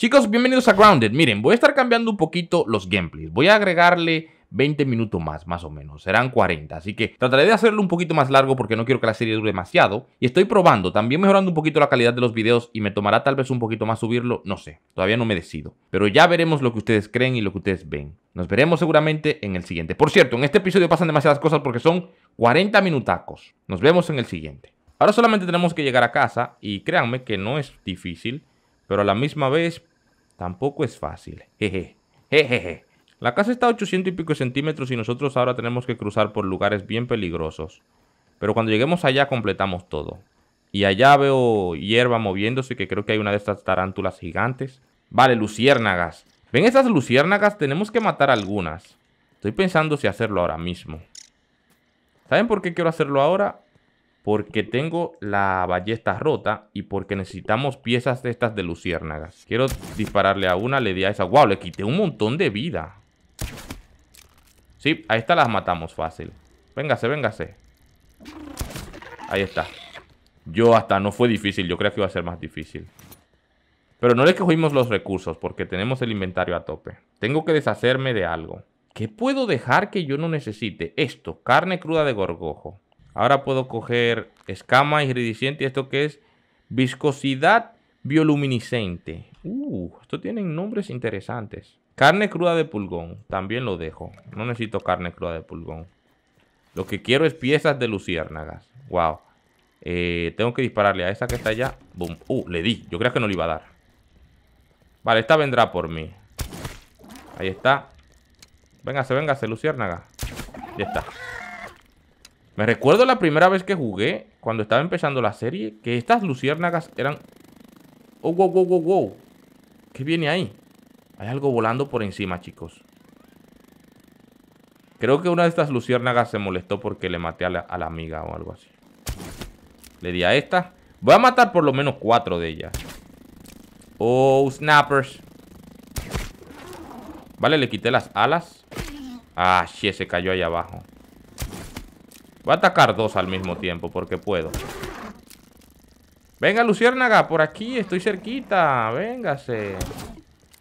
Chicos, bienvenidos a Grounded. Miren, voy a estar cambiando un poquito los gameplays. Voy a agregarle 20 minutos más, más o menos. Serán 40. Así que trataré de hacerlo un poquito más largo porque no quiero que la serie dure demasiado. Y estoy probando, también mejorando un poquito la calidad de los videos y me tomará tal vez un poquito más subirlo. No sé, todavía no me decido. Pero ya veremos lo que ustedes creen y lo que ustedes ven. Nos veremos seguramente en el siguiente. Por cierto, en este episodio pasan demasiadas cosas porque son 40 minutacos. Nos vemos en el siguiente. Ahora solamente tenemos que llegar a casa y créanme que no es difícil, pero a la misma vez Tampoco es fácil. Jeje. Jejeje. La casa está a 800 y pico centímetros y nosotros ahora tenemos que cruzar por lugares bien peligrosos. Pero cuando lleguemos allá completamos todo. Y allá veo hierba moviéndose que creo que hay una de estas tarántulas gigantes. Vale, luciérnagas. ¿Ven estas luciérnagas? Tenemos que matar algunas. Estoy pensando si hacerlo ahora mismo. ¿Saben por qué quiero hacerlo ahora? porque tengo la ballesta rota y porque necesitamos piezas de estas de luciérnagas. Quiero dispararle a una, le di a esa. ¡Wow! Le quité un montón de vida. Sí, a esta las matamos fácil. Véngase, véngase. Ahí está. Yo hasta no fue difícil, yo creía que iba a ser más difícil. Pero no le cogimos los recursos porque tenemos el inventario a tope. Tengo que deshacerme de algo. ¿Qué puedo dejar que yo no necesite? Esto, carne cruda de gorgojo. Ahora puedo coger escama iridiscente. ¿Y esto que es? Viscosidad bioluminiscente. Uh, esto tiene nombres interesantes. Carne cruda de pulgón. También lo dejo. No necesito carne cruda de pulgón. Lo que quiero es piezas de luciérnagas. Wow. Eh, tengo que dispararle a esa que está allá. Boom. Uh, le di. Yo creía que no le iba a dar. Vale, esta vendrá por mí. Ahí está. Véngase, véngase, luciérnaga. Ya está. Me recuerdo la primera vez que jugué, cuando estaba empezando la serie, que estas luciérnagas eran... ¡Oh, wow, wow, wow, wow! ¿Qué viene ahí? Hay algo volando por encima, chicos. Creo que una de estas luciérnagas se molestó porque le maté a la, amiga o algo así. Le di a esta. Voy a matar por lo menos cuatro de ellas. Oh, snappers. Vale, le quité las alas. Ah, shit, se cayó ahí abajo. Voy a atacar dos al mismo tiempo porque puedo. Venga, Luciérnaga, por aquí, estoy cerquita. Véngase.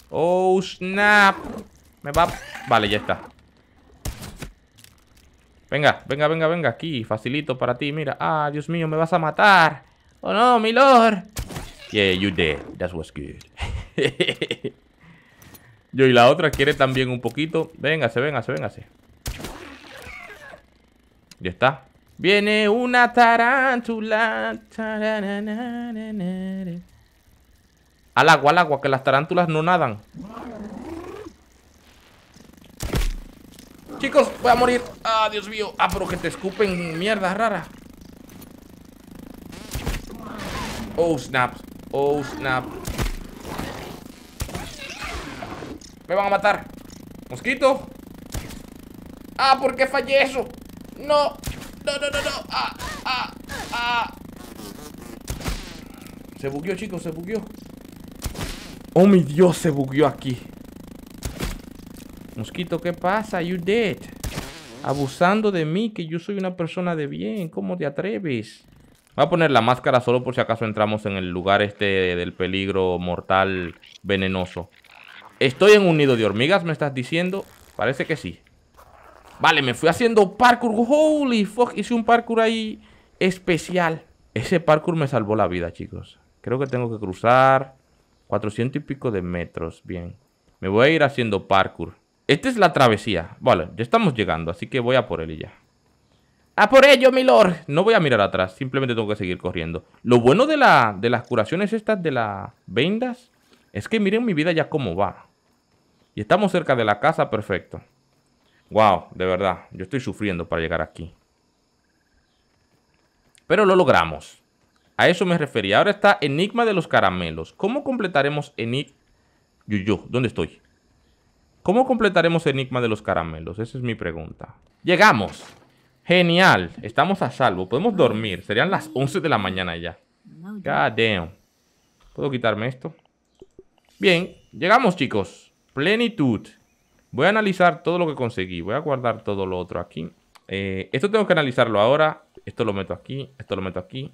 Oh, snap. Me va... Vale, ya está. Venga, venga, venga, venga, aquí. Facilito para ti, mira. Ah, Dios mío, me vas a matar. Oh, no, mi lord. Yeah, you dead. That was good. Yo y la otra quiere también un poquito. Véngase, véngase, véngase. Ya está. Viene una tarántula. Al agua, al agua, que las tarántulas no nadan. Chicos, voy a morir. Ah, Dios mío. Ah, pero que te escupen mierda rara. Oh, snap. Oh, snap. Me van a matar. Mosquito. Ah, ¿por qué fallé eso? No, no, no, no, ah, ah, ah. Se bugueó, chicos, se bugueó. Oh, mi Dios, se bugueó aquí. Mosquito, ¿qué pasa? You dead. Abusando de mí, que yo soy una persona de bien. ¿Cómo te atreves? Voy a poner la máscara solo por si acaso entramos en el lugar este del peligro mortal venenoso. Estoy en un nido de hormigas, me estás diciendo. Parece que sí. Vale, me fui haciendo parkour. Holy fuck, hice un parkour ahí especial. Ese parkour me salvó la vida, chicos. Creo que tengo que cruzar 400 y pico de metros. Bien. Me voy a ir haciendo parkour. Esta es la travesía. Vale, ya estamos llegando, así que voy a por él y ya. ¡A por ello, mi lord! No voy a mirar atrás, simplemente tengo que seguir corriendo. Lo bueno de, la, de las curaciones estas de las vendas es que miren mi vida ya cómo va. Y estamos cerca de la casa, perfecto. Wow, de verdad. Yo estoy sufriendo para llegar aquí. Pero lo logramos. A eso me refería. Ahora está Enigma de los Caramelos. ¿Cómo completaremos Enigma? Yo, yo, ¿dónde estoy? ¿Cómo completaremos Enigma de los Caramelos? Esa es mi pregunta. ¡Llegamos! Genial, estamos a salvo. Podemos dormir. Serían las 11 de la mañana ya. God ¿Puedo quitarme esto? Bien, llegamos chicos. Plenitud. Voy a analizar todo lo que conseguí. Voy a guardar todo lo otro aquí. Eh, esto tengo que analizarlo ahora. Esto lo meto aquí, esto lo meto aquí.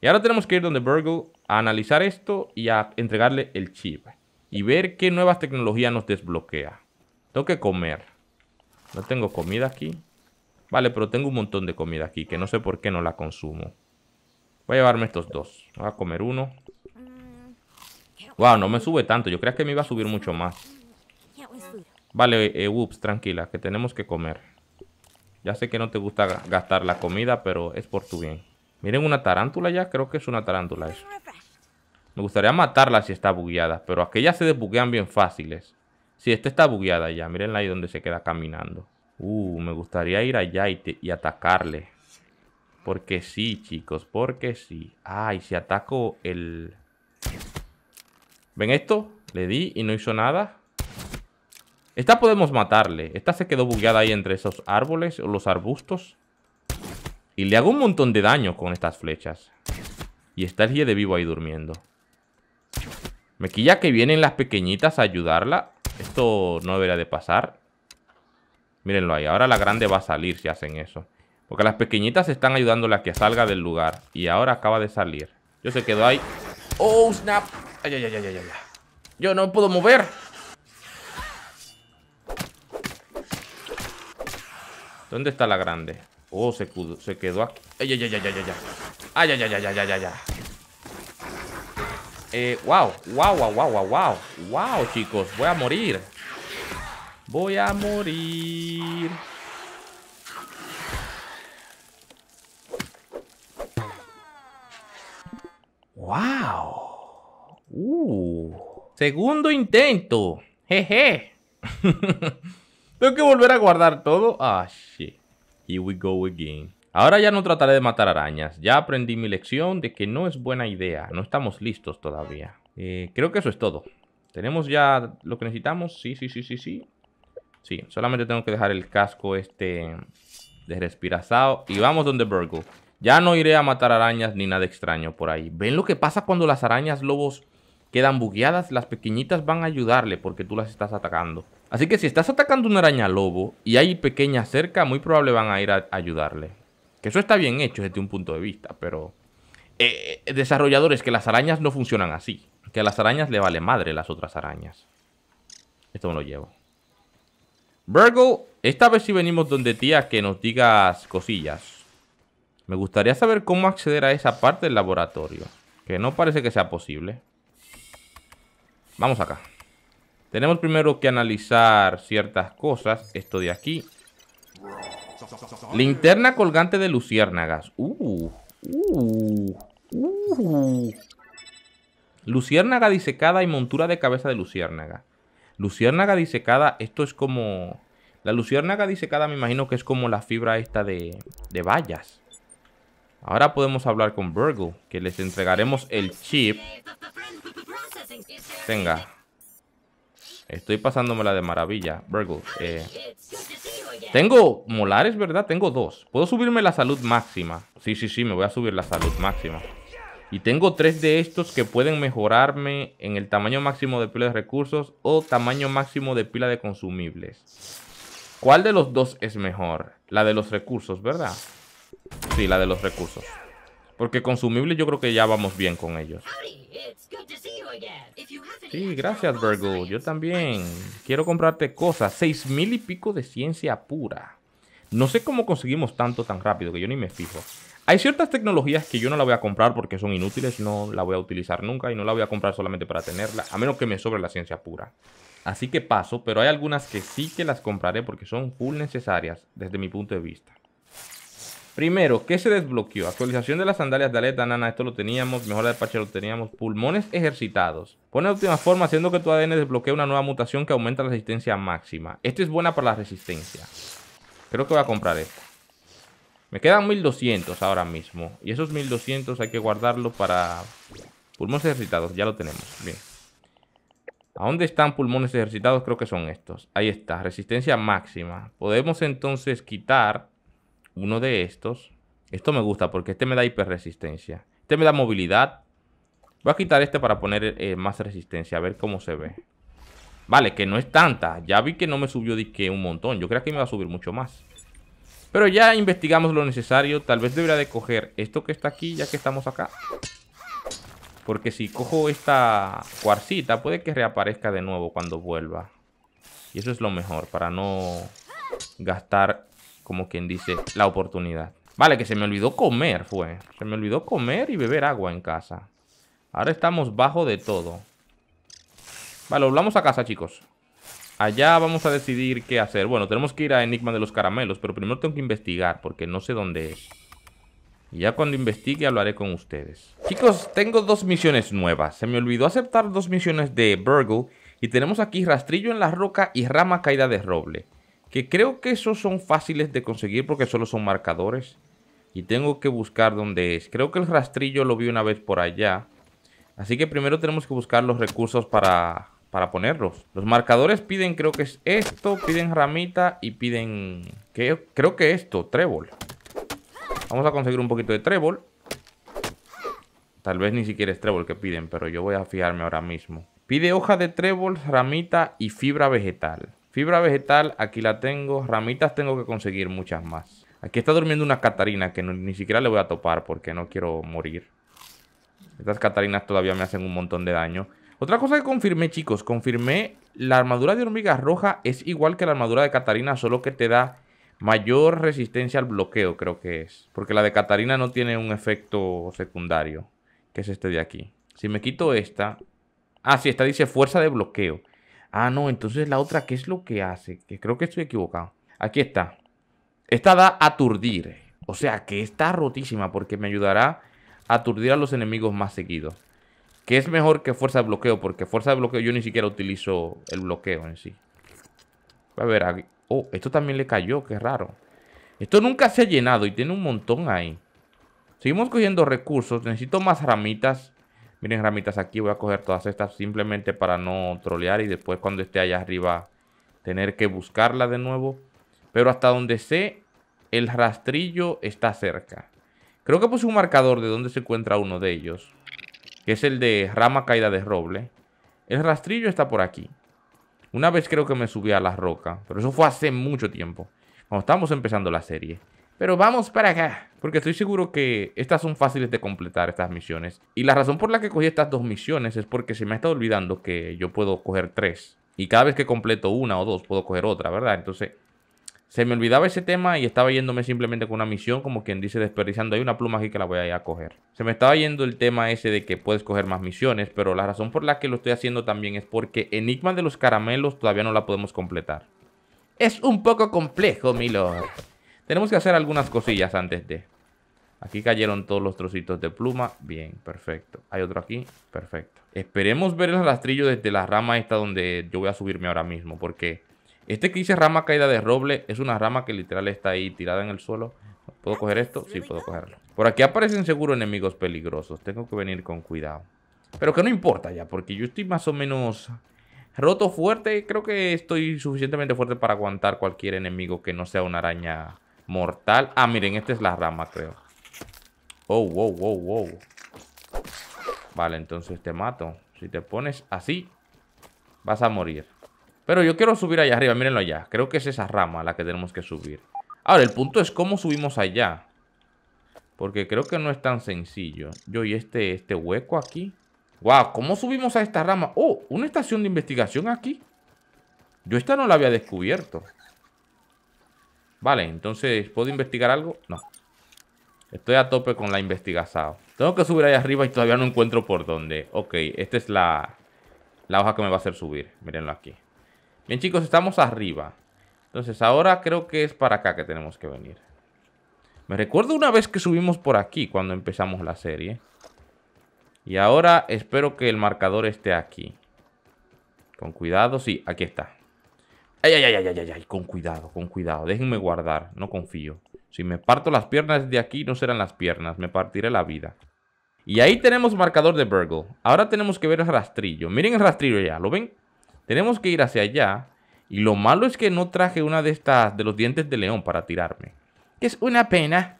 Y ahora tenemos que ir donde Burgle a analizar esto y a entregarle el chip. Y ver qué nuevas tecnologías nos desbloquea. Tengo que comer. No tengo comida aquí. Vale, pero tengo un montón de comida aquí que no sé por qué no la consumo. Voy a llevarme estos dos. Voy a comer uno. Wow, no me sube tanto. Yo creía que me iba a subir mucho más. Vale, eh, ups, tranquila, que tenemos que comer. Ya sé que no te gusta gastar la comida, pero es por tu bien. Miren una tarántula ya, creo que es una tarántula eso. Me gustaría matarla si está bugueada, pero aquellas se desbuguean bien fáciles. Si esta está bugueada ya, mirenla ahí donde se queda caminando. Uh, me gustaría ir allá y, y atacarle. Porque sí, chicos, porque sí. Ay, se si ataco el... ¿Ven esto? Le di y no hizo nada. Esta podemos matarle. Esta se quedó bugueada ahí entre esos árboles o los arbustos. Y le hago un montón de daño con estas flechas. Y está el de vivo ahí durmiendo. Me quilla que vienen las pequeñitas a ayudarla. Esto no debería de pasar. Mírenlo ahí. Ahora la grande va a salir si hacen eso. Porque las pequeñitas están ayudándole a que salga del lugar. Y ahora acaba de salir. Yo se quedó ahí. ¡Oh, snap! ¡Ay, ay, ay, ay, ay! Yo no puedo mover. ¿Dónde está la grande? Oh, se, quedó, se quedó aquí. Ay, ay, ay, ay, ay, ay. Ay, ay, ay, ay, ay, ay, ay. Eh, wow, wow, wow, wow, wow, wow. Wow, chicos, voy a morir. Voy a morir. Wow. Uh. Segundo intento. Jeje. Tengo que volver a guardar todo. Ah, shit. Here we go again. Ahora ya no trataré de matar arañas. Ya aprendí mi lección de que no es buena idea. No estamos listos todavía. Eh, creo que eso es todo. ¿Tenemos ya lo que necesitamos? Sí, sí, sí, sí, sí. Sí, solamente tengo que dejar el casco este de respirazado. Y vamos donde Burgo. Ya no iré a matar arañas ni nada extraño por ahí. ¿Ven lo que pasa cuando las arañas lobos quedan bugueadas? Las pequeñitas van a ayudarle porque tú las estás atacando. Así que si estás atacando una araña lobo y hay pequeñas cerca, muy probable van a ir a ayudarle. Que eso está bien hecho desde un punto de vista, pero... Eh, desarrolladores, que las arañas no funcionan así. Que a las arañas le vale madre las otras arañas. Esto me lo llevo. Virgo, esta vez si venimos donde tía que nos digas cosillas. Me gustaría saber cómo acceder a esa parte del laboratorio. Que no parece que sea posible. Vamos acá. Tenemos primero que analizar ciertas cosas. Esto de aquí. Linterna colgante de luciérnagas. Uh, uh, uh, Luciérnaga disecada y montura de cabeza de luciérnaga. Luciérnaga disecada, esto es como... La luciérnaga disecada me imagino que es como la fibra esta de, de vallas. Ahora podemos hablar con Virgo. que les entregaremos el chip. Tenga, Estoy pasándomela de maravilla, Virgo. Eh. tengo molares, ¿verdad? Tengo dos. Puedo subirme la salud máxima. Sí, sí, sí, me voy a subir la salud máxima. Y tengo tres de estos que pueden mejorarme en el tamaño máximo de pila de recursos o tamaño máximo de pila de consumibles. ¿Cuál de los dos es mejor? La de los recursos, ¿verdad? Sí, la de los recursos. Porque consumibles yo creo que ya vamos bien con ellos. Sí, gracias, Virgo. Yo también. Quiero comprarte cosas. Seis mil y pico de ciencia pura. No sé cómo conseguimos tanto tan rápido, que yo ni me fijo. Hay ciertas tecnologías que yo no la voy a comprar porque son inútiles, no la voy a utilizar nunca y no la voy a comprar solamente para tenerla, a menos que me sobre la ciencia pura. Así que paso, pero hay algunas que sí que las compraré porque son full necesarias desde mi punto de vista. Primero, ¿qué se desbloqueó? Actualización de las sandalias de aleta, nana, esto lo teníamos, mejora de pache lo teníamos, pulmones ejercitados. Pone última forma haciendo que tu ADN desbloquee una nueva mutación que aumenta la resistencia máxima. Esta es buena para la resistencia. Creo que voy a comprar esto. Me quedan 1200 ahora mismo. Y esos 1200 hay que guardarlos para pulmones ejercitados. Ya lo tenemos. Bien. ¿A dónde están pulmones ejercitados? Creo que son estos. Ahí está, resistencia máxima. Podemos entonces quitar uno de estos. Esto me gusta porque este me da hiperresistencia. Este me da movilidad. Voy a quitar este para poner eh, más resistencia, a ver cómo se ve. Vale, que no es tanta. Ya vi que no me subió que un montón. Yo creo que me va a subir mucho más. Pero ya investigamos lo necesario. Tal vez debería de coger esto que está aquí, ya que estamos acá. Porque si cojo esta cuarcita, puede que reaparezca de nuevo cuando vuelva. Y eso es lo mejor, para no gastar como quien dice, la oportunidad. Vale, que se me olvidó comer, fue. Se me olvidó comer y beber agua en casa. Ahora estamos bajo de todo. Vale, volvamos a casa, chicos. Allá vamos a decidir qué hacer. Bueno, tenemos que ir a Enigma de los Caramelos, pero primero tengo que investigar, porque no sé dónde es. Y ya cuando investigue hablaré con ustedes. Chicos, tengo dos misiones nuevas. Se me olvidó aceptar dos misiones de Burgle y tenemos aquí Rastrillo en la Roca y Rama Caída de Roble que creo que esos son fáciles de conseguir porque solo son marcadores. Y tengo que buscar dónde es. Creo que el rastrillo lo vi una vez por allá. Así que primero tenemos que buscar los recursos para, para ponerlos. Los marcadores piden, creo que es esto, piden ramita y piden... Que, creo que esto, trébol. Vamos a conseguir un poquito de trébol. Tal vez ni siquiera es trébol que piden, pero yo voy a fiarme ahora mismo. Pide hoja de trébol, ramita y fibra vegetal. Fibra vegetal, aquí la tengo. Ramitas tengo que conseguir muchas más. Aquí está durmiendo una Catarina que ni siquiera le voy a topar porque no quiero morir. Estas Catarinas todavía me hacen un montón de daño. Otra cosa que confirmé, chicos. Confirmé la armadura de hormiga roja es igual que la armadura de Catarina, solo que te da mayor resistencia al bloqueo, creo que es. Porque la de Catarina no tiene un efecto secundario, que es este de aquí. Si me quito esta... Ah, sí, esta dice fuerza de bloqueo. Ah, no, entonces la otra, ¿qué es lo que hace? Que creo que estoy equivocado. Aquí está. Esta da aturdir. O sea, que está rotísima porque me ayudará a aturdir a los enemigos más seguidos. Que es mejor que fuerza de bloqueo, porque fuerza de bloqueo yo ni siquiera utilizo el bloqueo en sí. A ver, aquí. Oh, esto también le cayó, qué raro. Esto nunca se ha llenado y tiene un montón ahí. Seguimos cogiendo recursos. Necesito más ramitas miren ramitas aquí, voy a coger todas estas simplemente para no trolear y después cuando esté allá arriba tener que buscarla de nuevo. Pero hasta donde sé, el rastrillo está cerca. Creo que puse un marcador de donde se encuentra uno de ellos, que es el de rama caída de roble. El rastrillo está por aquí. Una vez creo que me subí a la roca, pero eso fue hace mucho tiempo, cuando estábamos empezando la serie. Pero vamos para acá, porque estoy seguro que estas son fáciles de completar, estas misiones. Y la razón por la que cogí estas dos misiones es porque se me ha estado olvidando que yo puedo coger tres. Y cada vez que completo una o dos, puedo coger otra, ¿verdad? Entonces, se me olvidaba ese tema y estaba yéndome simplemente con una misión, como quien dice, desperdiciando. Hay una pluma aquí que la voy a ir a coger. Se me estaba yendo el tema ese de que puedes coger más misiones, pero la razón por la que lo estoy haciendo también es porque Enigma de los Caramelos todavía no la podemos completar. Es un poco complejo, mi tenemos que hacer algunas cosillas antes de... Aquí cayeron todos los trocitos de pluma. Bien, perfecto. Hay otro aquí. Perfecto. Esperemos ver el rastrillo desde la rama esta donde yo voy a subirme ahora mismo. Porque este que dice rama caída de roble es una rama que literal está ahí tirada en el suelo. ¿Puedo coger esto? Sí, puedo cogerlo. Por aquí aparecen seguro enemigos peligrosos. Tengo que venir con cuidado. Pero que no importa ya, porque yo estoy más o menos roto fuerte. Creo que estoy suficientemente fuerte para aguantar cualquier enemigo que no sea una araña Mortal. Ah, miren, esta es la rama, creo. Oh, wow, wow, wow. Vale, entonces te mato. Si te pones así, vas a morir. Pero yo quiero subir allá arriba, mírenlo allá. Creo que es esa rama la que tenemos que subir. Ahora, el punto es cómo subimos allá. Porque creo que no es tan sencillo. Yo y este, este hueco aquí. Wow, ¿cómo subimos a esta rama? Oh, una estación de investigación aquí. Yo esta no la había descubierto. Vale, entonces, ¿puedo investigar algo? No. Estoy a tope con la investigación. Tengo que subir ahí arriba y todavía no encuentro por dónde. Ok, esta es la, la hoja que me va a hacer subir. Mírenlo aquí. Bien, chicos, estamos arriba. Entonces, ahora creo que es para acá que tenemos que venir. Me recuerdo una vez que subimos por aquí cuando empezamos la serie. Y ahora espero que el marcador esté aquí. Con cuidado, sí, aquí está. Ay, ay, ay, ay, ay, ay, con cuidado, con cuidado. Déjenme guardar, no confío. Si me parto las piernas de aquí, no serán las piernas, me partiré la vida. Y ahí tenemos marcador de Burgle. Ahora tenemos que ver el rastrillo. Miren el rastrillo ya, ¿lo ven? Tenemos que ir hacia allá. Y lo malo es que no traje una de estas, de los dientes de león para tirarme. Que es una pena.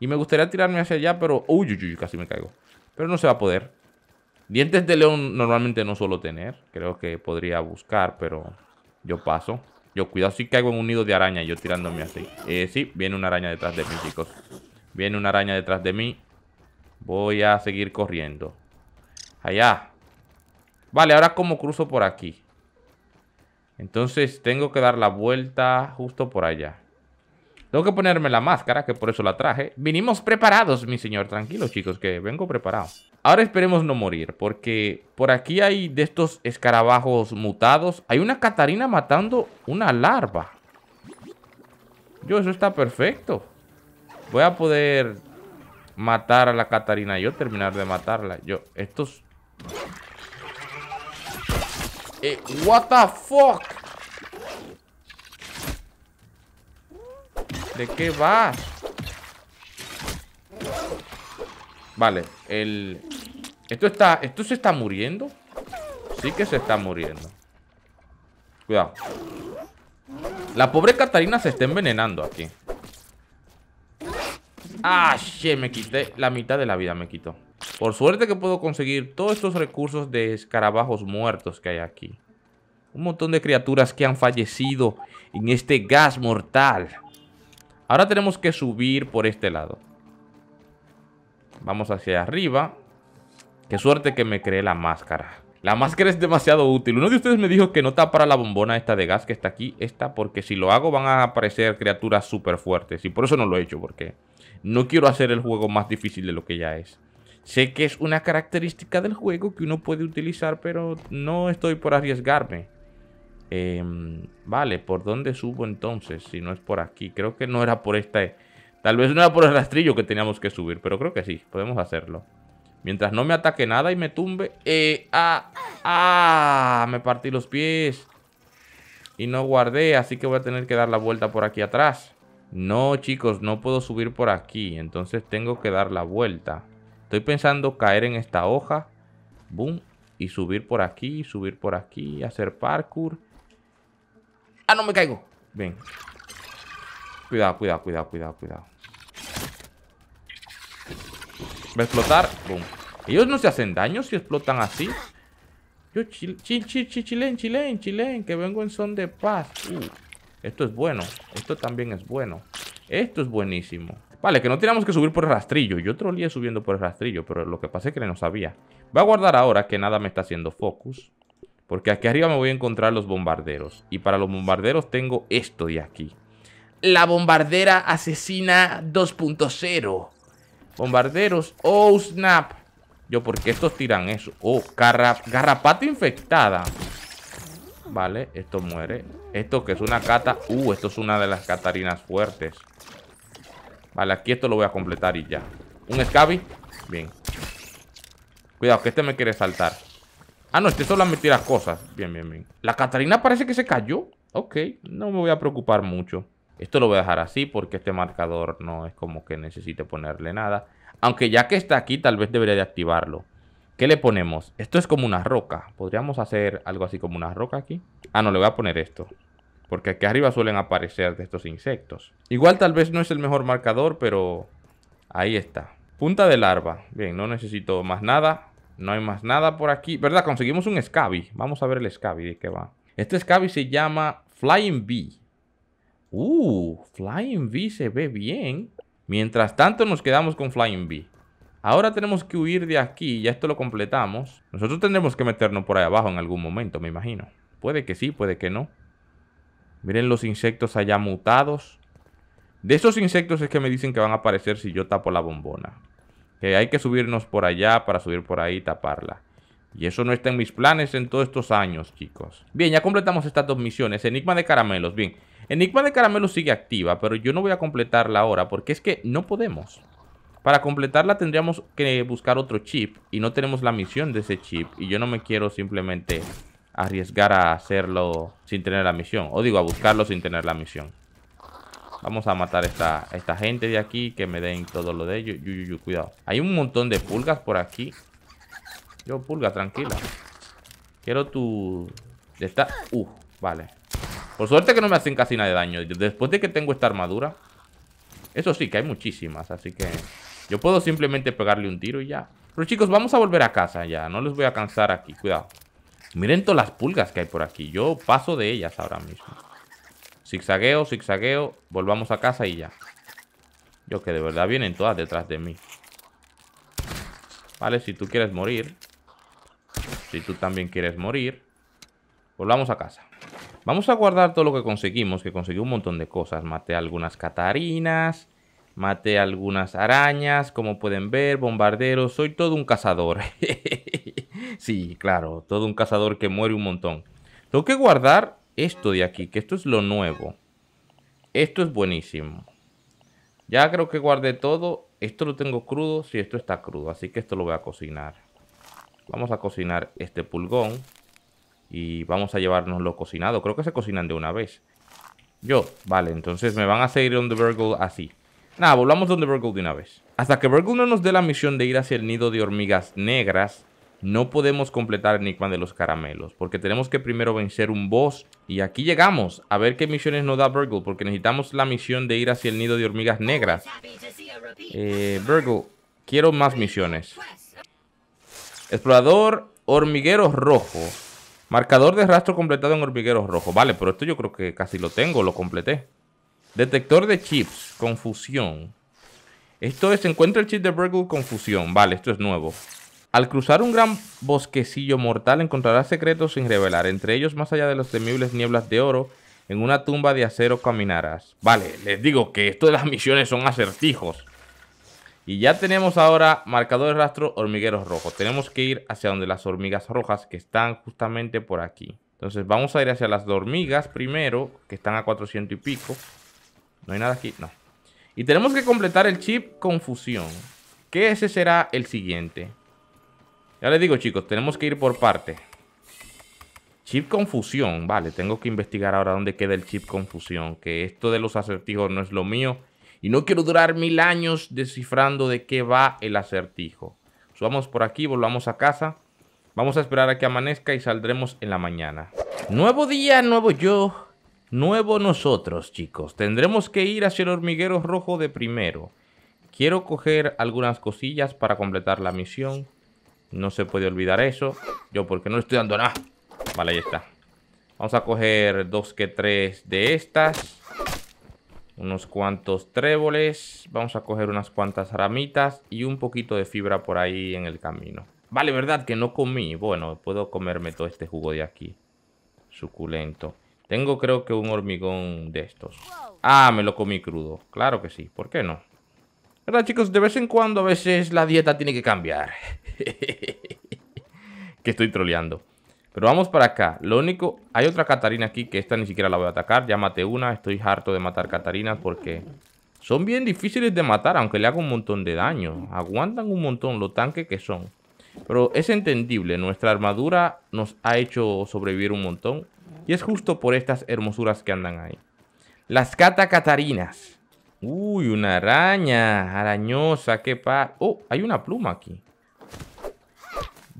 Y me gustaría tirarme hacia allá, pero... Uy, uy, uy, casi me caigo. Pero no se va a poder. Dientes de león normalmente no suelo tener. Creo que podría buscar, pero... Yo paso. Yo cuidado si caigo en un nido de araña yo tirándome así. Eh, sí, viene una araña detrás de mí, chicos. Viene una araña detrás de mí. Voy a seguir corriendo. Allá. Vale, ahora como cruzo por aquí. Entonces tengo que dar la vuelta justo por allá. Tengo que ponerme la máscara, que por eso la traje. Vinimos preparados, mi señor. Tranquilo, chicos, que vengo preparado. Ahora esperemos no morir, porque por aquí hay de estos escarabajos mutados. Hay una Catarina matando una larva. Yo, eso está perfecto. Voy a poder matar a la Catarina. Yo terminar de matarla. Yo, estos... Eh, what the fuck? ¿De qué va? Vale, el, esto está, esto se está muriendo Sí que se está muriendo Cuidado La pobre Catarina se está envenenando aquí Ah, che, me quité La mitad de la vida me quitó Por suerte que puedo conseguir todos estos recursos De escarabajos muertos que hay aquí Un montón de criaturas que han fallecido En este gas mortal Ahora tenemos que subir por este lado Vamos hacia arriba Qué suerte que me creé la máscara. La máscara es demasiado útil. Uno de ustedes me dijo que no tapara la bombona esta de gas que está aquí. Esta, porque si lo hago van a aparecer criaturas súper fuertes. Y por eso no lo he hecho, porque no quiero hacer el juego más difícil de lo que ya es. Sé que es una característica del juego que uno puede utilizar, pero no estoy por arriesgarme. Em, vale, ¿por dónde subo entonces? Si no es por aquí. Creo que no era por esta... Tal vez no era por el rastrillo que teníamos que subir, pero creo que sí, podemos hacerlo. Mientras no me ataque nada y me tumbe. Eh, ah, ah, me partí los pies. Y no guardé, así que voy a tener que dar la vuelta por aquí atrás. No, chicos, no puedo subir por aquí. Entonces tengo que dar la vuelta. Estoy pensando caer en esta hoja. Boom. Y subir por aquí, subir por aquí, hacer parkour. ¡Ah, no me caigo! Bien. Cuidado, cuidado, cuidado, cuidado, cuidado. Va a explotar. ¡Bum! Ellos no se hacen daño si explotan así. Yo chil, chilen, que vengo en son de paz. Uh, esto es bueno. Esto también es bueno. Esto es buenísimo. Vale, que no teníamos que subir por el rastrillo. Yo trollé subiendo por el rastrillo, pero lo que pasa es que no sabía. Voy a guardar ahora que nada me está haciendo focus. Porque aquí arriba me voy a encontrar los bombarderos. Y para los bombarderos tengo esto de aquí. La bombardera asesina 2.0. Bombarderos. Oh, snap. Yo, porque estos tiran eso? Oh, garrapata infectada. Vale, esto muere. Esto que es una cata. Uh, esto es una de las catarinas fuertes. Vale, aquí esto lo voy a completar y ya. ¿Un scavi Bien. Cuidado, que este me quiere saltar. Ah, no, este solo me tira cosas. Bien, bien, bien. La Catarina parece que se cayó. Ok, no me voy a preocupar mucho. Esto lo voy a dejar así porque este marcador no es como que necesite ponerle nada. Aunque ya que está aquí, tal vez debería de activarlo. ¿Qué le ponemos? Esto es como una roca. Podríamos hacer algo así como una roca aquí. Ah, no, le voy a poner esto. Porque aquí arriba suelen aparecer de estos insectos. Igual tal vez no es el mejor marcador, pero ahí está. Punta de larva. Bien, no necesito más nada. No hay más nada por aquí. ¿Verdad? Conseguimos un Scabi. Vamos a ver el Scabi de qué va. Este Scabi se llama Flying Bee. Uh, Flying Bee se ve bien. Mientras tanto nos quedamos con Flying B. Ahora tenemos que huir de aquí, ya esto lo completamos. Nosotros tendremos que meternos por ahí abajo en algún momento, me imagino. Puede que sí, puede que no. Miren los insectos allá mutados. De esos insectos es que me dicen que van a aparecer si yo tapo la bombona. Que hay que subirnos por allá para subir por ahí y taparla. Y eso no está en mis planes en todos estos años, chicos. Bien, ya completamos estas dos misiones. Enigma de caramelos. Bien, Enigma de Caramelo sigue activa, pero yo no voy a completarla ahora porque es que no podemos. Para completarla tendríamos que buscar otro chip y no tenemos la misión de ese chip y yo no me quiero simplemente arriesgar a hacerlo sin tener la misión. O digo, a buscarlo sin tener la misión. Vamos a matar a esta, esta gente de aquí que me den todo lo de ellos. Yuyuyu, cuidado. Hay un montón de pulgas por aquí. Yo, pulga, tranquila. Quiero tu... de esta... Uh, vale. Por suerte que no me hacen casi nada de daño Después de que tengo esta armadura Eso sí, que hay muchísimas, así que Yo puedo simplemente pegarle un tiro y ya Pero chicos, vamos a volver a casa ya No les voy a cansar aquí, cuidado Miren todas las pulgas que hay por aquí Yo paso de ellas ahora mismo Zigzagueo, zigzagueo Volvamos a casa y ya Yo que de verdad vienen todas detrás de mí Vale, si tú quieres morir Si tú también quieres morir Volvamos a casa Vamos a guardar todo lo que conseguimos, que conseguí un montón de cosas. Maté algunas catarinas, maté algunas arañas, como pueden ver, bombarderos. Soy todo un cazador. sí, claro, todo un cazador que muere un montón. Tengo que guardar esto de aquí, que esto es lo nuevo. Esto es buenísimo. Ya creo que guardé todo. Esto lo tengo crudo, sí, esto está crudo, así que esto lo voy a cocinar. Vamos a cocinar este pulgón y vamos a llevárnoslo cocinado. Creo que se cocinan de una vez. Yo, vale, entonces me van a seguir donde Burgle así. Nada, volvamos donde Burgle de una vez. Hasta que Burgle no nos dé la misión de ir hacia el nido de hormigas negras, no podemos completar el Enigma de los Caramelos, porque tenemos que primero vencer un boss. Y aquí llegamos, a ver qué misiones nos da Burgle, porque necesitamos la misión de ir hacia el nido de hormigas negras. Eh, Burgle, quiero más misiones. Explorador hormiguero rojo. Marcador de rastro completado en hormigueros rojo. Vale, pero esto yo creo que casi lo tengo, lo completé. Detector de chips, confusión. Esto es, encuentra el chip de Burgle, confusión. Vale, esto es nuevo. Al cruzar un gran bosquecillo mortal encontrarás secretos sin revelar. Entre ellos, más allá de las temibles nieblas de oro, en una tumba de acero caminarás. Vale, les digo que esto de las misiones son acertijos. Y ya tenemos ahora marcador de rastro hormigueros rojos. Tenemos que ir hacia donde las hormigas rojas que están justamente por aquí. Entonces vamos a ir hacia las hormigas primero, que están a 400 y pico. No hay nada aquí, no. Y tenemos que completar el chip confusión. Que ese será el siguiente. Ya les digo chicos, tenemos que ir por parte. Chip confusión, vale, tengo que investigar ahora dónde queda el chip confusión. Que esto de los acertijos no es lo mío. Y no quiero durar mil años descifrando de qué va el acertijo. Subamos por aquí, volvamos a casa. Vamos a esperar a que amanezca y saldremos en la mañana. Nuevo día, nuevo yo, nuevo nosotros, chicos. Tendremos que ir hacia el hormiguero rojo de primero. Quiero coger algunas cosillas para completar la misión. No se puede olvidar eso. Yo porque no le estoy dando nada. Vale, ahí está. Vamos a coger dos que tres de estas unos cuantos tréboles, vamos a coger unas cuantas ramitas y un poquito de fibra por ahí en el camino. Vale, ¿verdad? Que no comí. Bueno, puedo comerme todo este jugo de aquí. Suculento. Tengo creo que un hormigón de estos. Ah, me lo comí crudo. Claro que sí. ¿Por qué no? ¿Verdad, chicos? De vez en cuando a veces la dieta tiene que cambiar. que estoy troleando. Pero vamos para acá. Lo único, hay otra Catarina aquí que esta ni siquiera la voy a atacar. Ya maté una. Estoy harto de matar Catarinas porque son bien difíciles de matar, aunque le hago un montón de daño. Aguantan un montón lo tanque que son. Pero es entendible, nuestra armadura nos ha hecho sobrevivir un montón. Y es justo por estas hermosuras que andan ahí. Las Cata Catarinas. Uy, una araña arañosa, qué pa... Oh, hay una pluma aquí.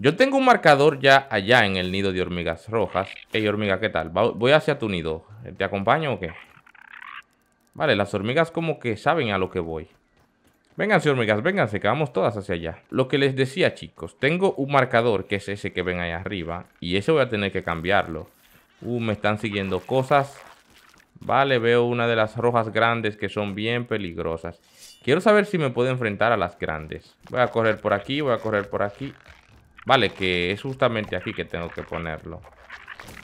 Yo tengo un marcador ya allá en el nido de hormigas rojas. Ey, hormiga, ¿qué tal? Voy hacia tu nido. ¿Te acompaño o qué? Vale, las hormigas como que saben a lo que voy. Vénganse, hormigas, vénganse, que vamos todas hacia allá. Lo que les decía, chicos, tengo un marcador que es ese que ven ahí arriba. Y ese voy a tener que cambiarlo. Uh, me están siguiendo cosas. Vale, veo una de las rojas grandes que son bien peligrosas. Quiero saber si me puedo enfrentar a las grandes. Voy a correr por aquí, voy a correr por aquí. Vale, que es justamente aquí que tengo que ponerlo.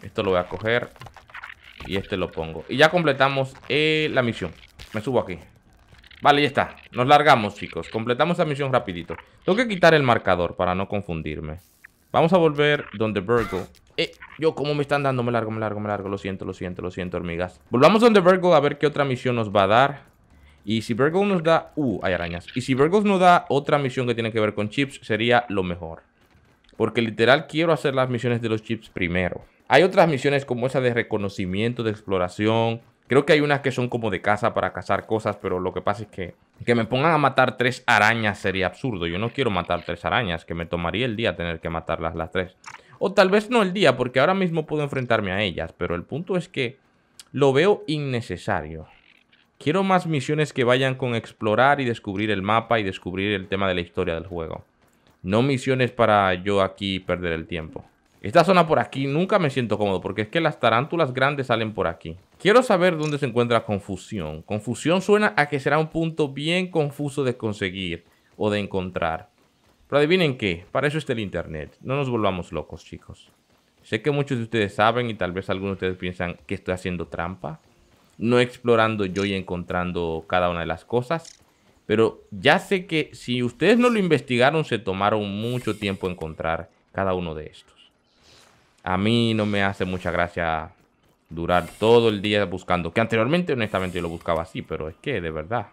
Esto lo voy a coger y este lo pongo. Y ya completamos eh, la misión. Me subo aquí. Vale, ya está. Nos largamos, chicos. Completamos la misión rapidito. Tengo que quitar el marcador para no confundirme. Vamos a volver donde Virgo. Eh, yo, como me están dando? Me largo, me largo, me largo. Lo siento, lo siento, lo siento, hormigas. Volvamos donde Virgo a ver qué otra misión nos va a dar. Y si Virgo nos da... Uh, hay arañas. Y si Virgo nos da otra misión que tiene que ver con chips, sería lo mejor porque literal quiero hacer las misiones de los chips primero. Hay otras misiones como esa de reconocimiento, de exploración. Creo que hay unas que son como de caza para cazar cosas, pero lo que pasa es que que me pongan a matar tres arañas sería absurdo. Yo no quiero matar tres arañas, que me tomaría el día tener que matarlas las tres. O tal vez no el día, porque ahora mismo puedo enfrentarme a ellas, pero el punto es que lo veo innecesario. Quiero más misiones que vayan con explorar y descubrir el mapa y descubrir el tema de la historia del juego. No misiones para yo aquí perder el tiempo. Esta zona por aquí nunca me siento cómodo porque es que las tarántulas grandes salen por aquí. Quiero saber dónde se encuentra confusión. Confusión suena a que será un punto bien confuso de conseguir o de encontrar. Pero adivinen qué, para eso está el internet. No nos volvamos locos, chicos. Sé que muchos de ustedes saben y tal vez algunos de ustedes piensan que estoy haciendo trampa. No explorando yo y encontrando cada una de las cosas. Pero ya sé que si ustedes no lo investigaron, se tomaron mucho tiempo encontrar cada uno de estos. A mí no me hace mucha gracia durar todo el día buscando. Que anteriormente, honestamente, yo lo buscaba así, pero es que, de verdad,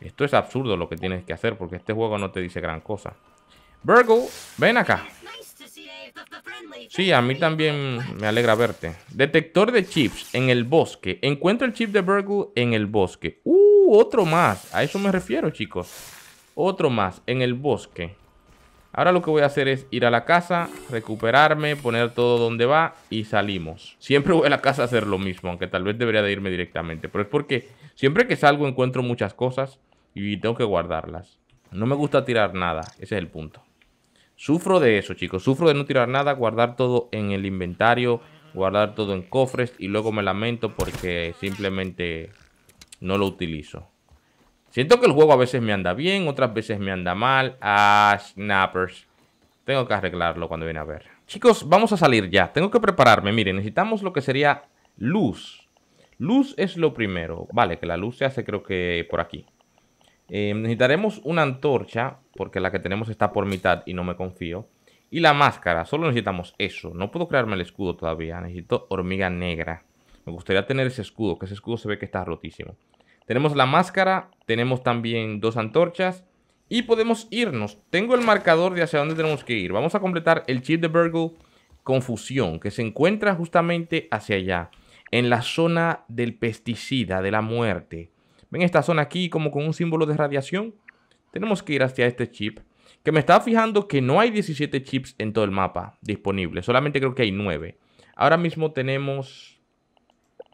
esto es absurdo lo que tienes que hacer porque este juego no te dice gran cosa. Virgo, ven acá. Sí, a mí también me alegra verte. Detector de chips en el bosque. Encuentro el chip de Virgo en el bosque. ¡Uh! otro más. A eso me refiero, chicos. Otro más en el bosque. Ahora lo que voy a hacer es ir a la casa, recuperarme, poner todo donde va y salimos. Siempre voy a la casa a hacer lo mismo, aunque tal vez debería de irme directamente. Pero es porque siempre que salgo encuentro muchas cosas y tengo que guardarlas. No me gusta tirar nada, ese es el punto. Sufro de eso, chicos. Sufro de no tirar nada, guardar todo en el inventario, guardar todo en cofres y luego me lamento porque simplemente no lo utilizo. Siento que el juego a veces me anda bien, otras veces me anda mal. Ah, snappers. Tengo que arreglarlo cuando viene a ver. Chicos, vamos a salir ya. Tengo que prepararme. Miren, necesitamos lo que sería luz. Luz es lo primero. Vale, que la luz se hace creo que por aquí. Eh, necesitaremos una antorcha, porque la que tenemos está por mitad y no me confío. Y la máscara, solo necesitamos eso. No puedo crearme el escudo todavía, necesito hormiga negra. Me gustaría tener ese escudo, que ese escudo se ve que está rotísimo. Tenemos la máscara, tenemos también dos antorchas y podemos irnos. Tengo el marcador de hacia dónde tenemos que ir. Vamos a completar el chip de Burgle Confusión, que se encuentra justamente hacia allá, en la zona del pesticida, de la muerte. Ven esta zona aquí como con un símbolo de radiación. Tenemos que ir hacia este chip, que me estaba fijando que no hay 17 chips en todo el mapa disponibles. Solamente creo que hay 9. Ahora mismo tenemos,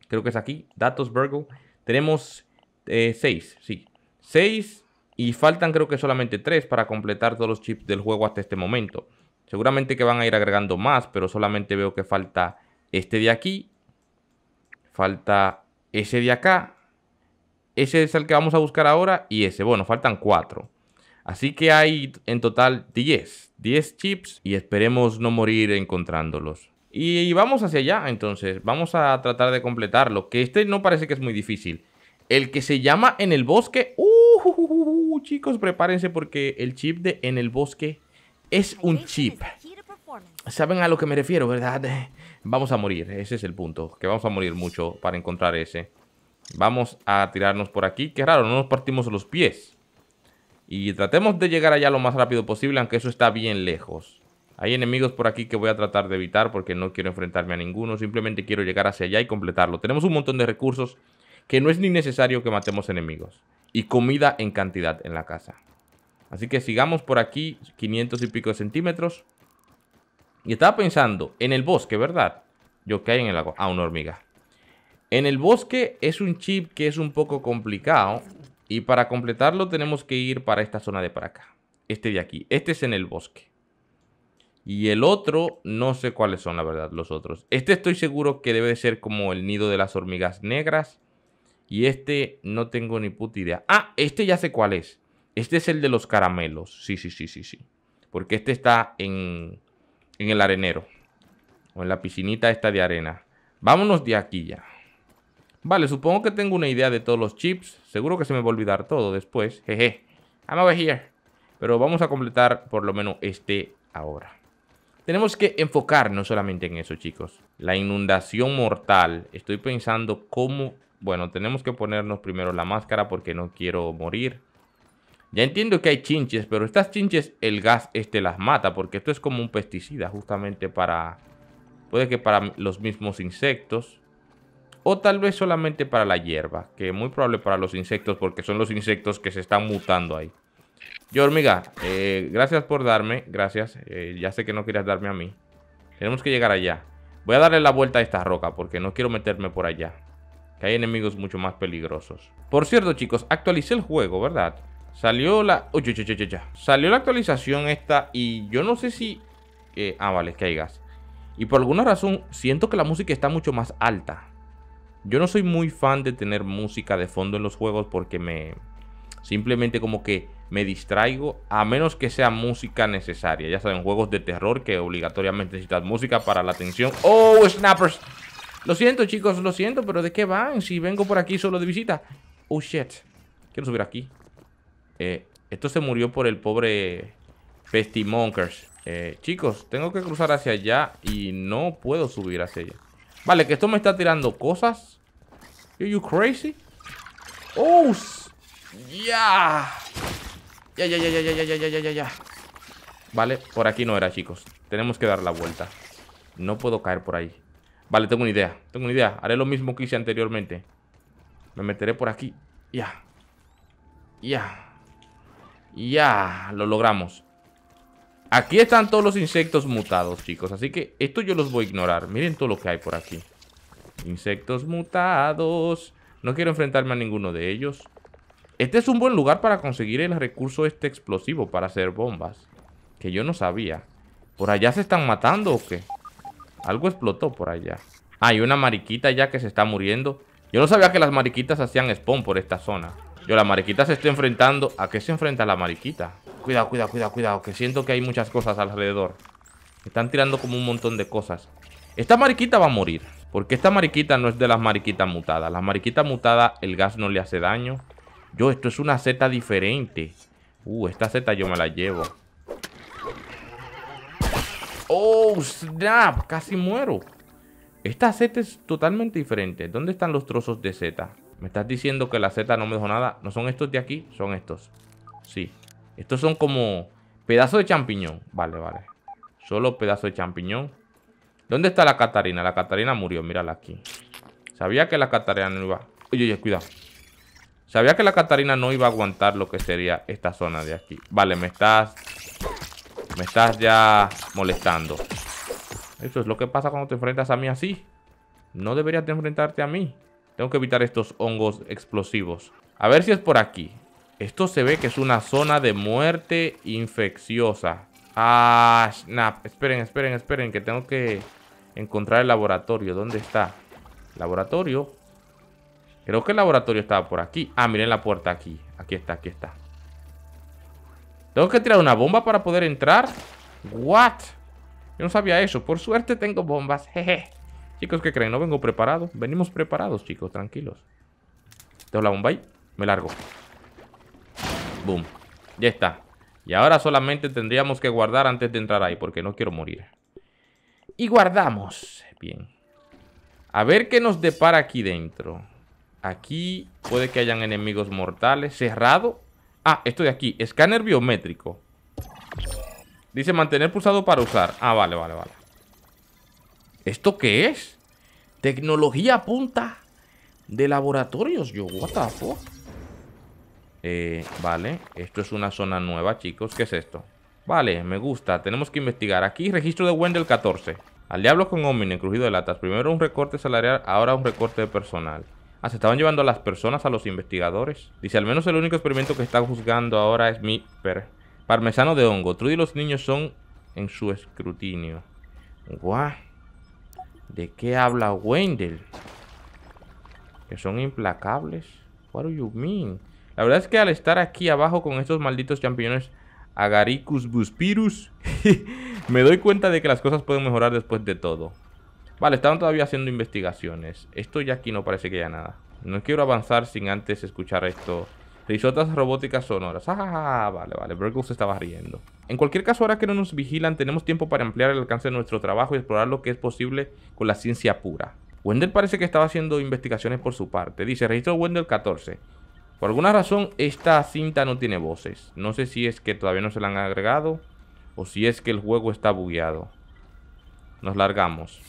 creo que es aquí, datos Burgle. Tenemos 6, eh, sí. 6 y faltan creo que solamente tres para completar todos los chips del juego hasta este momento. Seguramente que van a ir agregando más, pero solamente veo que falta este de aquí. Falta ese de acá. Ese es el que vamos a buscar ahora y ese. Bueno, faltan cuatro. Así que hay en total 10. 10 chips y esperemos no morir encontrándolos. Y vamos hacia allá, entonces. Vamos a tratar de completarlo, que este no parece que es muy difícil. El que se llama En el Bosque. Uh, chicos, prepárense porque el chip de En el Bosque es un chip. ¿Saben a lo que me refiero, verdad? Vamos a morir, ese es el punto. Que vamos a morir mucho para encontrar ese. Vamos a tirarnos por aquí. Qué raro, no nos partimos los pies. Y tratemos de llegar allá lo más rápido posible, aunque eso está bien lejos. Hay enemigos por aquí que voy a tratar de evitar porque no quiero enfrentarme a ninguno. Simplemente quiero llegar hacia allá y completarlo. Tenemos un montón de recursos que no es ni necesario que matemos enemigos. Y comida en cantidad en la casa. Así que sigamos por aquí, 500 y pico de centímetros. Y estaba pensando, en el bosque, ¿verdad? Yo, que hay en el agua? Ah, una hormiga. En el bosque es un chip que es un poco complicado. Y para completarlo tenemos que ir para esta zona de para acá. Este de aquí. Este es en el bosque. Y el otro, no sé cuáles son, la verdad, los otros. Este estoy seguro que debe de ser como el nido de las hormigas negras. Y este no tengo ni puta idea. Ah, este ya sé cuál es. Este es el de los caramelos. Sí, sí, sí, sí, sí. Porque este está en, en el arenero. O en la piscinita esta de arena. Vámonos de aquí ya. Vale, supongo que tengo una idea de todos los chips. Seguro que se me va a olvidar todo después. Jeje. I'm over here. Pero vamos a completar por lo menos este ahora. Tenemos que enfocarnos solamente en eso, chicos. La inundación mortal. Estoy pensando cómo bueno, tenemos que ponernos primero la máscara porque no quiero morir. Ya entiendo que hay chinches, pero estas chinches el gas este las mata porque esto es como un pesticida justamente para... Puede que para los mismos insectos. O tal vez solamente para la hierba, que muy probable para los insectos porque son los insectos que se están mutando ahí. Yo, hormiga, eh, gracias por darme, gracias. Eh, ya sé que no querías darme a mí. Tenemos que llegar allá. Voy a darle la vuelta a esta roca porque no quiero meterme por allá hay enemigos mucho más peligrosos. Por cierto, chicos, actualicé el juego, ¿verdad? Salió la... Salió la actualización esta y yo no sé si... Eh, ah, vale, es que hay gas. Y por alguna razón siento que la música está mucho más alta. Yo no soy muy fan de tener música de fondo en los juegos porque me... Simplemente como que me distraigo a menos que sea música necesaria. Ya saben, juegos de terror que obligatoriamente necesitas música para la atención. ¡Oh, snappers! Lo siento, chicos, lo siento, pero ¿de qué van? Si vengo por aquí solo de visita. Oh, shit. Quiero subir aquí. Eh, esto se murió por el pobre Pestimonkers. Eh, chicos, tengo que cruzar hacia allá y no puedo subir hacia allá. Vale, que esto me está tirando cosas. Are you crazy? ¡Oh! ¡Ya, ya, ya, ya, ya, ya, ya, ya, ya, ya! Vale, por aquí no era, chicos. Tenemos que dar la vuelta. No puedo caer por ahí. Vale, tengo una idea, tengo una idea Haré lo mismo que hice anteriormente Me meteré por aquí Ya Ya Ya, lo logramos Aquí están todos los insectos mutados, chicos Así que esto yo los voy a ignorar Miren todo lo que hay por aquí Insectos mutados No quiero enfrentarme a ninguno de ellos Este es un buen lugar para conseguir el recurso este explosivo Para hacer bombas Que yo no sabía ¿Por allá se están matando o qué? Algo explotó por allá. Hay ah, una mariquita ya que se está muriendo. Yo no sabía que las mariquitas hacían spawn por esta zona. Yo, la mariquita se está enfrentando. ¿A qué se enfrenta la mariquita? Cuidado, cuidado, cuidado, cuidado. Que siento que hay muchas cosas alrededor. Están tirando como un montón de cosas. Esta mariquita va a morir. Porque esta mariquita no es de las mariquitas mutadas. Las mariquitas mutadas, el gas no le hace daño. Yo, esto es una seta diferente. Uh, esta seta yo me la llevo. ¡Oh, snap! Casi muero. Esta seta es totalmente diferente. ¿Dónde están los trozos de seta? Me estás diciendo que la seta no me dejó nada. ¿No son estos de aquí? Son estos. Sí. Estos son como pedazos de champiñón. Vale, vale. Solo pedazo de champiñón. ¿Dónde está la Catarina? La Catarina murió. Mírala aquí. Sabía que la Catarina no iba... Oye, oye, cuidado. Sabía que la Catarina no iba a aguantar lo que sería esta zona de aquí. Vale, me estás me estás ya molestando. Eso es lo que pasa cuando te enfrentas a mí así. No deberías de enfrentarte a mí. Tengo que evitar estos hongos explosivos. A ver si es por aquí. Esto se ve que es una zona de muerte infecciosa. Ah, snap. Esperen, esperen, esperen. Que tengo que encontrar el laboratorio. ¿Dónde está? Laboratorio. Creo que el laboratorio estaba por aquí. Ah, miren la puerta aquí. Aquí está, aquí está. Tengo que tirar una bomba para poder entrar What? Yo no sabía eso, por suerte tengo bombas Jeje Chicos, ¿qué creen? No vengo preparado Venimos preparados, chicos, tranquilos Tengo la bomba ahí, me largo Boom, ya está Y ahora solamente tendríamos que guardar antes de entrar ahí Porque no quiero morir Y guardamos, bien A ver qué nos depara aquí dentro Aquí puede que hayan enemigos mortales Cerrado, Ah, esto de aquí, escáner biométrico Dice mantener pulsado para usar Ah, vale, vale, vale ¿Esto qué es? Tecnología punta de laboratorios Yo, what eh, vale, esto es una zona nueva, chicos ¿Qué es esto? Vale, me gusta, tenemos que investigar Aquí registro de Wendell 14 Al diablo con Omni, crujido de latas Primero un recorte salarial, ahora un recorte de personal Ah, se estaban llevando a las personas, a los investigadores. Dice, al menos el único experimento que están juzgando ahora es mi parmesano de hongo. Trudy y los niños son en su escrutinio. Guau. ¿De qué habla Wendell? Que son implacables. What do you La verdad es que al estar aquí abajo con estos malditos champiñones Agaricus buspirus, me doy cuenta de que las cosas pueden mejorar después de todo. Vale, estaban todavía haciendo investigaciones. Esto ya aquí no parece que haya nada. No quiero avanzar sin antes escuchar esto. Risotas robóticas sonoras. Ah, ah, ah vale, vale. Burgles se estaba riendo. En cualquier caso, ahora que no nos vigilan, tenemos tiempo para ampliar el alcance de nuestro trabajo y explorar lo que es posible con la ciencia pura. Wendell parece que estaba haciendo investigaciones por su parte. Dice, registro Wendell 14. Por alguna razón, esta cinta no tiene voces. No sé si es que todavía no se la han agregado o si es que el juego está bugueado. Nos largamos.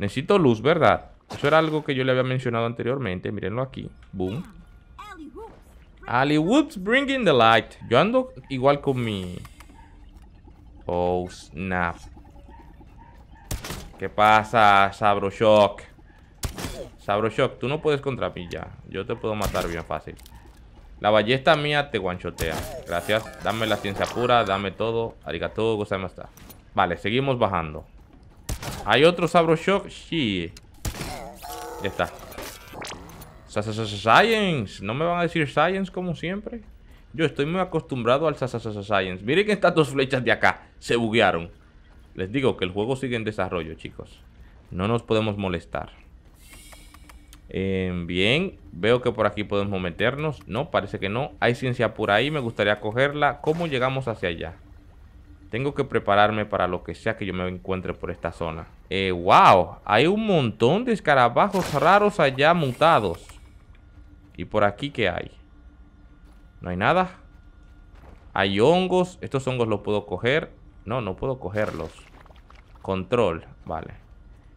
Necesito luz, ¿verdad? Eso era algo que yo le había mencionado anteriormente. Mírenlo aquí. Boom. Ali bringing the light. Yo ando igual con mi... Oh, snap. ¿Qué pasa, Sabroshock? Sabroshock, tú no puedes contra mí ya. Yo te puedo matar bien fácil. La ballesta mía te guanchotea. Gracias. Dame la ciencia pura, dame todo. Arigato, más está. Vale, seguimos bajando. Hay otro Sabroshock. Sí. Ya está. Science. No me van a decir Science como siempre. Yo estoy muy acostumbrado al Science. Miren que estas dos flechas de acá se buguearon. Les digo que el juego sigue en desarrollo, chicos. No nos podemos molestar. Em, bien, veo que por aquí podemos meternos. No, parece que no. Hay ciencia por ahí, me gustaría cogerla. ¿Cómo llegamos hacia allá? Tengo que prepararme para lo que sea que yo me encuentre por esta zona. Eh, wow, hay un montón de escarabajos raros allá mutados. ¿Y por aquí qué hay? ¿No hay nada? Hay hongos. Estos hongos los puedo coger. No, no puedo cogerlos. Control, vale.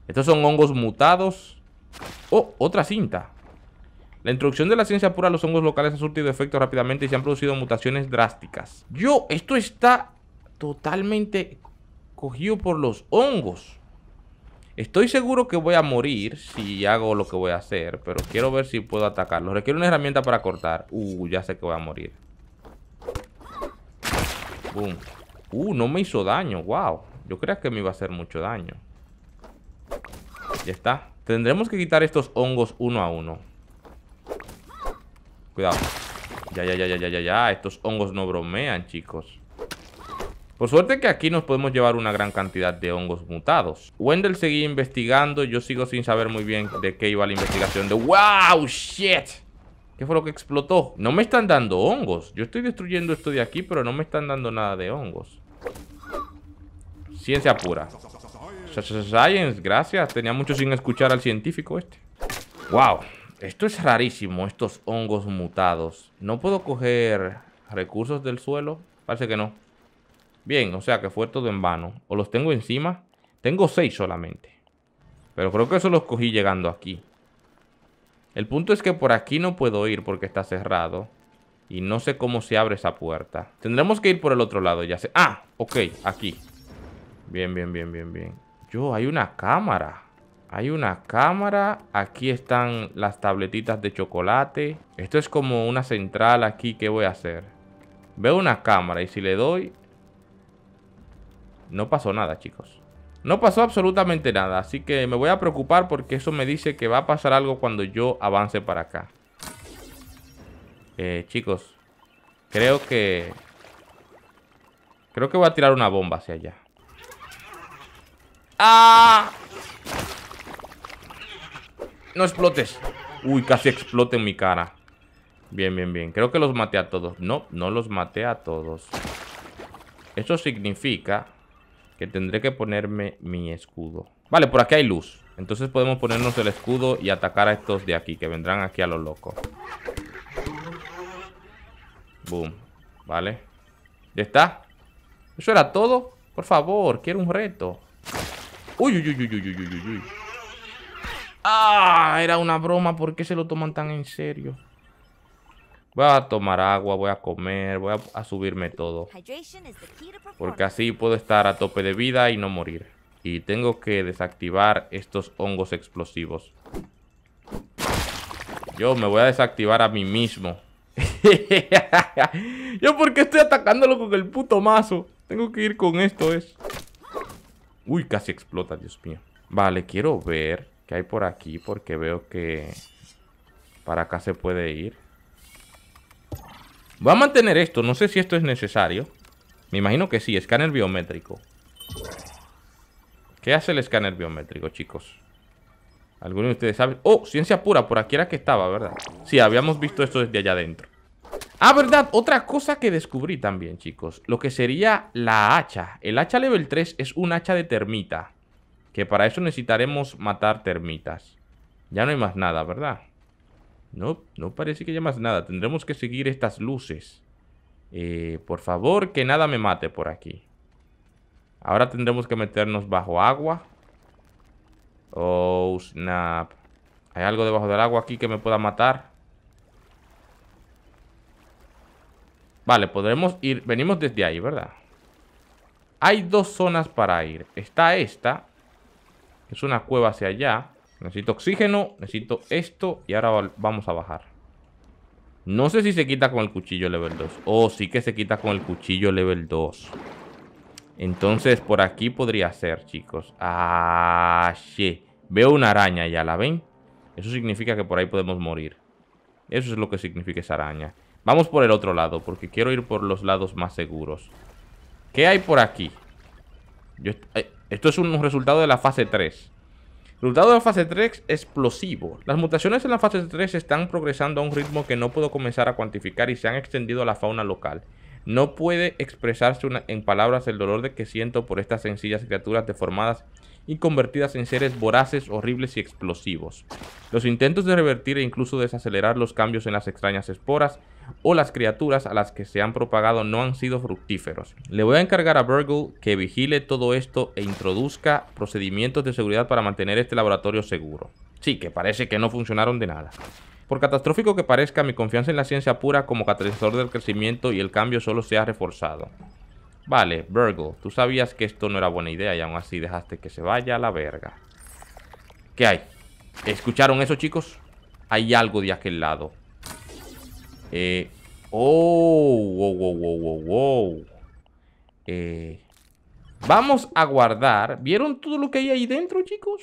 Estos son hongos mutados. Oh, otra cinta. La introducción de la ciencia pura a los hongos locales ha surtido efecto rápidamente y se han producido mutaciones drásticas. Yo, esto está totalmente cogido por los hongos. Estoy seguro que voy a morir si hago lo que voy a hacer, pero quiero ver si puedo atacarlos Requiero una herramienta para cortar. Uh, ya sé que voy a morir. Boom. Uh, no me hizo daño, wow. Yo creía que me iba a hacer mucho daño. Ya está. Tendremos que quitar estos hongos uno a uno. Cuidado. Ya, ya, ya, ya, ya, ya, ya. Estos hongos no bromean, chicos. Por suerte que aquí nos podemos llevar una gran cantidad de hongos mutados. Wendell seguía investigando. Yo sigo sin saber muy bien de qué iba la investigación ¡Wow! ¡Shit! ¿Qué fue lo que explotó? No me están dando hongos. Yo estoy destruyendo esto de aquí, pero no me están dando nada de hongos. Ciencia pura. Science, gracias. Tenía mucho sin escuchar al científico este. ¡Wow! Esto es rarísimo, estos hongos mutados. ¿No puedo coger recursos del suelo? Parece que no. Bien, o sea que fue todo en vano. O los tengo encima. Tengo seis solamente. Pero creo que eso los cogí llegando aquí. El punto es que por aquí no puedo ir porque está cerrado. Y no sé cómo se abre esa puerta. Tendremos que ir por el otro lado, ya sé. ¡Ah! Ok, aquí. Bien, bien, bien, bien, bien. Yo, hay una cámara. Hay una cámara. Aquí están las tabletitas de chocolate. Esto es como una central aquí. ¿Qué voy a hacer? Veo una cámara y si le doy... No pasó nada, chicos. No pasó absolutamente nada, así que me voy a preocupar porque eso me dice que va a pasar algo cuando yo avance para acá. Eh, chicos, creo que... Creo que voy a tirar una bomba hacia allá. ¡Ah! No explotes. Uy, casi explote en mi cara. Bien, bien, bien. Creo que los maté a todos. No, no los maté a todos. Eso significa tendré que ponerme mi escudo. Vale, por aquí hay luz. Entonces podemos ponernos el escudo y atacar a estos de aquí, que vendrán aquí a lo loco. Boom. Vale. Ya está. ¿Eso era todo? Por favor, quiero un reto. uy, uy, uy, uy, uy, uy, uy. Ah, era una broma. ¿Por qué se lo toman tan en serio? Voy a tomar agua, voy a comer, voy a, subirme todo. Porque así puedo estar a tope de vida y no morir. Y tengo que desactivar estos hongos explosivos. Yo me voy a desactivar a mí mismo. Yo porque estoy atacándolo con el puto mazo. Tengo que ir con esto, es. Uy, casi explota, Dios mío. Vale, quiero ver qué hay por aquí porque veo que para acá se puede ir. Voy a mantener esto, no sé si esto es necesario Me imagino que sí, escáner biométrico ¿Qué hace el escáner biométrico, chicos? ¿Alguno de ustedes sabe? Oh, ciencia pura, por aquí era que estaba, ¿verdad? Sí, habíamos visto esto desde allá adentro Ah, ¿verdad? Otra cosa que descubrí también, chicos Lo que sería la hacha El hacha level 3 es un hacha de termita Que para eso necesitaremos matar termitas Ya no hay más nada, ¿verdad? No, no parece que haya más nada. Tendremos que seguir estas luces. Eh, por favor, que nada me mate por aquí. Ahora tendremos que meternos bajo agua. Oh, snap. ¿Hay algo debajo del agua aquí que me pueda matar? Vale, podremos ir... Venimos desde ahí, ¿verdad? Hay dos zonas para ir. Está esta. es una cueva hacia allá. Necesito oxígeno, necesito esto y ahora vamos a bajar. No sé si se quita con el cuchillo level 2. Oh, sí que se quita con el cuchillo level 2. Entonces, por aquí podría ser, chicos. Ah, sí Veo una araña ya, ¿la ven? Eso significa que por ahí podemos morir. Eso es lo que significa esa araña. Vamos por el otro lado, porque quiero ir por los lados más seguros. ¿Qué hay por aquí? Eh, esto es un resultado de la fase 3. Resultado de la fase 3 explosivo. Las mutaciones en la fase 3 están progresando a un ritmo que no puedo comenzar a cuantificar y se han extendido a la fauna local. No puede expresarse en palabras el dolor de que siento por estas sencillas criaturas deformadas y convertidas en seres voraces, horribles y explosivos. Los intentos de revertir e incluso desacelerar los cambios en las extrañas esporas o las criaturas a las que se han propagado no han sido fructíferos. Le voy a encargar a Virgo que vigile todo esto e introduzca procedimientos de seguridad para mantener este laboratorio seguro. Sí, que parece que no funcionaron de nada. Por catastrófico que parezca, mi confianza en la ciencia pura como catalizador del crecimiento y el cambio solo se ha reforzado. Vale, Virgo, tú sabías que esto no era buena idea y aún así dejaste que se vaya a la verga. ¿Qué hay? ¿Escucharon eso, chicos? Hay algo de aquel lado. Eh, oh, wow, wow, wow, wow, eh, vamos a guardar. ¿Vieron todo lo que hay ahí dentro, chicos?